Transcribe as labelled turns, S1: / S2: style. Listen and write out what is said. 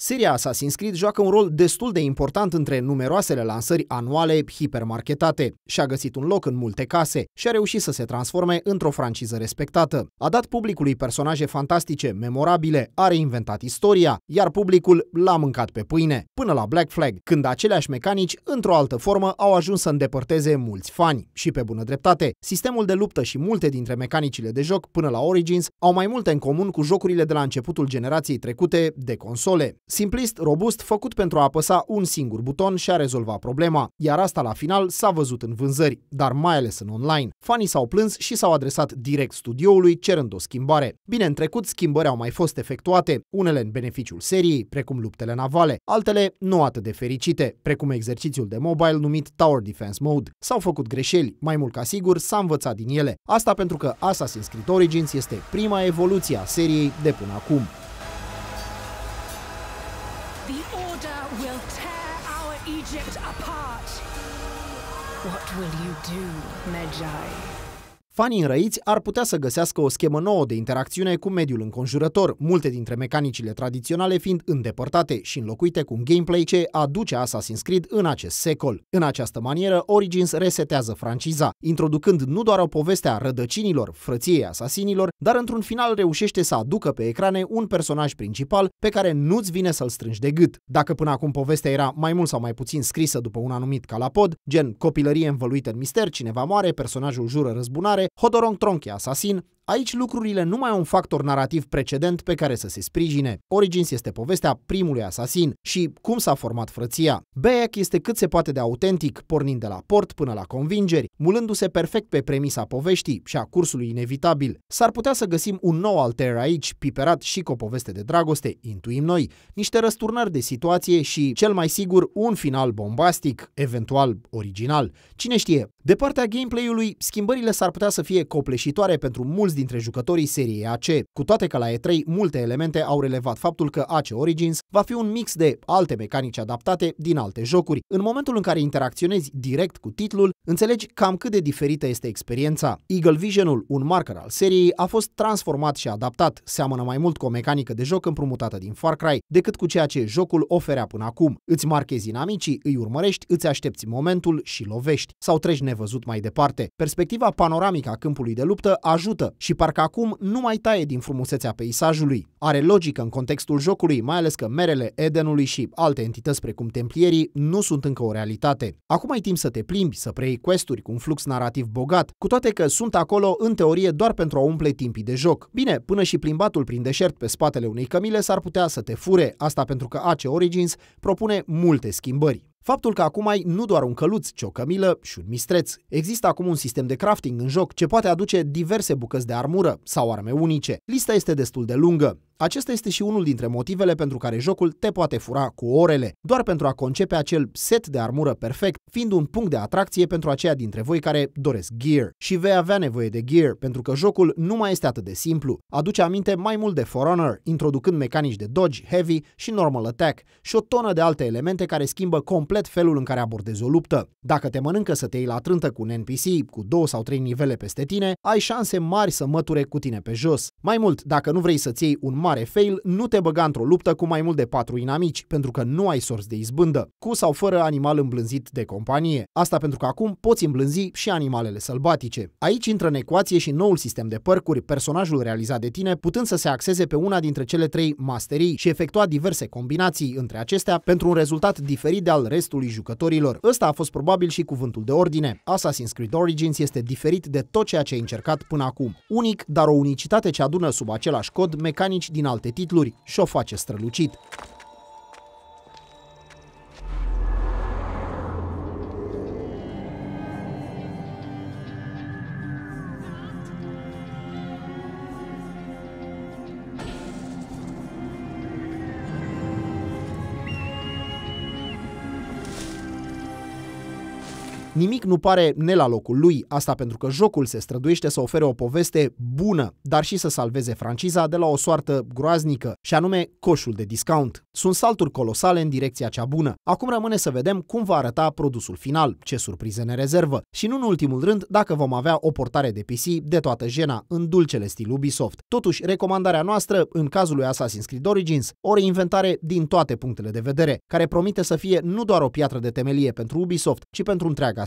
S1: Seria Assassin's Creed joacă un rol destul de important între numeroasele lansări anuale hipermarketate și-a găsit un loc în multe case și a reușit să se transforme într-o franciză respectată. A dat publicului personaje fantastice, memorabile, a reinventat istoria, iar publicul l-a mâncat pe pâine, până la Black Flag, când aceleași mecanici, într-o altă formă, au ajuns să îndepărteze mulți fani. Și pe bună dreptate, sistemul de luptă și multe dintre mecanicile de joc până la Origins au mai multe în comun cu jocurile de la începutul generației trecute de console. Simplist, robust, făcut pentru a apăsa un singur buton și a rezolva problema, iar asta la final s-a văzut în vânzări, dar mai ales în online. Fanii s-au plâns și s-au adresat direct studioului cerând o schimbare. Bine, în trecut schimbări au mai fost efectuate, unele în beneficiul seriei, precum luptele navale, altele nu atât de fericite, precum exercițiul de mobile numit Tower Defense Mode. S-au făcut greșeli, mai mult ca sigur s-a învățat din ele. Asta pentru că Assassin's Creed Origins este prima evoluție a seriei de până acum. The Order will tear our Egypt apart. What will you do, Magi? fanii înrăiți ar putea să găsească o schemă nouă de interacțiune cu mediul înconjurător, multe dintre mecanicile tradiționale fiind îndepărtate și înlocuite cu un gameplay ce aduce Assassin's Creed în acest secol. În această manieră, Origins resetează franciza, introducând nu doar o poveste a rădăcinilor, frăției asasinilor, dar într-un final reușește să aducă pe ecrane un personaj principal pe care nu-ți vine să-l strângi de gât. Dacă până acum povestea era mai mult sau mai puțin scrisă după un anumit calapod, gen copilărie învăluită în mister, cineva moare, personajul jură răzbunare, hodoron tronchi asasin Aici lucrurile nu mai au un factor narrativ precedent pe care să se sprijine. Origins este povestea primului asasin și cum s-a format frăția. Bayek este cât se poate de autentic, pornind de la port până la convingeri, mulându-se perfect pe premisa poveștii și a cursului inevitabil. S-ar putea să găsim un nou alter aici, piperat și cu o poveste de dragoste, intuim noi, niște răsturnări de situație și, cel mai sigur, un final bombastic, eventual original. Cine știe? De partea gameplay-ului, schimbările s-ar putea să fie copleșitoare pentru mulți dintre jucătorii seriei AC, cu toate că la E3 multe elemente au relevat faptul că AC Origins va fi un mix de alte mecanici adaptate din alte jocuri. În momentul în care interacționezi direct cu titlul, înțelegi cam cât de diferită este experiența. Eagle Vision-ul, un marker al seriei, a fost transformat și adaptat, seamănă mai mult cu o mecanică de joc împrumutată din Far Cry decât cu ceea ce jocul oferea până acum. Îți marchezi inamicii, îi urmărești, îți aștepți momentul și lovești sau treci nevăzut mai departe. Perspectiva panoramică a câmpului de luptă ajută și și parcă acum nu mai taie din frumusețea peisajului. Are logică în contextul jocului, mai ales că merele Edenului și alte entități precum templierii nu sunt încă o realitate. Acum ai timp să te plimbi, să preiei questuri cu un flux narrativ bogat, cu toate că sunt acolo în teorie doar pentru a umple timpii de joc. Bine, până și plimbatul prin deșert pe spatele unei cămile s-ar putea să te fure, asta pentru că AC Origins propune multe schimbări. Faptul că acum ai nu doar un căluț, ci o cămilă și un mistreț. Există acum un sistem de crafting în joc ce poate aduce diverse bucăți de armură sau arme unice. Lista este destul de lungă. Acesta este și unul dintre motivele pentru care jocul te poate fura cu orele, doar pentru a concepe acel set de armură perfect, fiind un punct de atracție pentru aceia dintre voi care doresc gear. Și vei avea nevoie de gear, pentru că jocul nu mai este atât de simplu. Aduce aminte mai mult de For Honor, introducând mecanici de dodge, heavy și normal attack și o tonă de alte elemente care schimbă complet felul în care abordezi o luptă. Dacă te mănâncă să te iei la trântă cu un NPC cu două sau trei nivele peste tine, ai șanse mari să măture cu tine pe jos. Mai mult, dacă nu vrei să-ți iei un mare fail, nu te băga într-o luptă cu mai mult de patru inamici, pentru că nu ai sorți de izbândă, cu sau fără animal îmblânzit de companie. Asta pentru că acum poți îmblânzi și animalele sălbatice. Aici intră în ecuație și noul sistem de părcuri, personajul realizat de tine putând să se axeze pe una dintre cele trei masterii și efectua diverse combinații între acestea pentru un rezultat diferit de al restului jucătorilor. Ăsta a fost probabil și cuvântul de ordine. Assassin's Creed Origins este diferit de tot ceea ce ai încercat până acum. Unic, dar o unicitate ce adună sub același cod mecanici din alte titluri și o face strălucit. Nimic nu pare ne la locul lui, asta pentru că jocul se străduiește să ofere o poveste bună, dar și să salveze franciza de la o soartă groaznică, și anume coșul de discount. Sunt salturi colosale în direcția cea bună. Acum rămâne să vedem cum va arăta produsul final, ce surprize ne rezervă și, nu în ultimul rând, dacă vom avea o portare de PC de toată jena în dulcele stil Ubisoft. Totuși, recomandarea noastră, în cazul lui Assassin's Creed Origins, o reinventare din toate punctele de vedere, care promite să fie nu doar o piatră de temelie pentru Ubisoft, ci pentru întreaga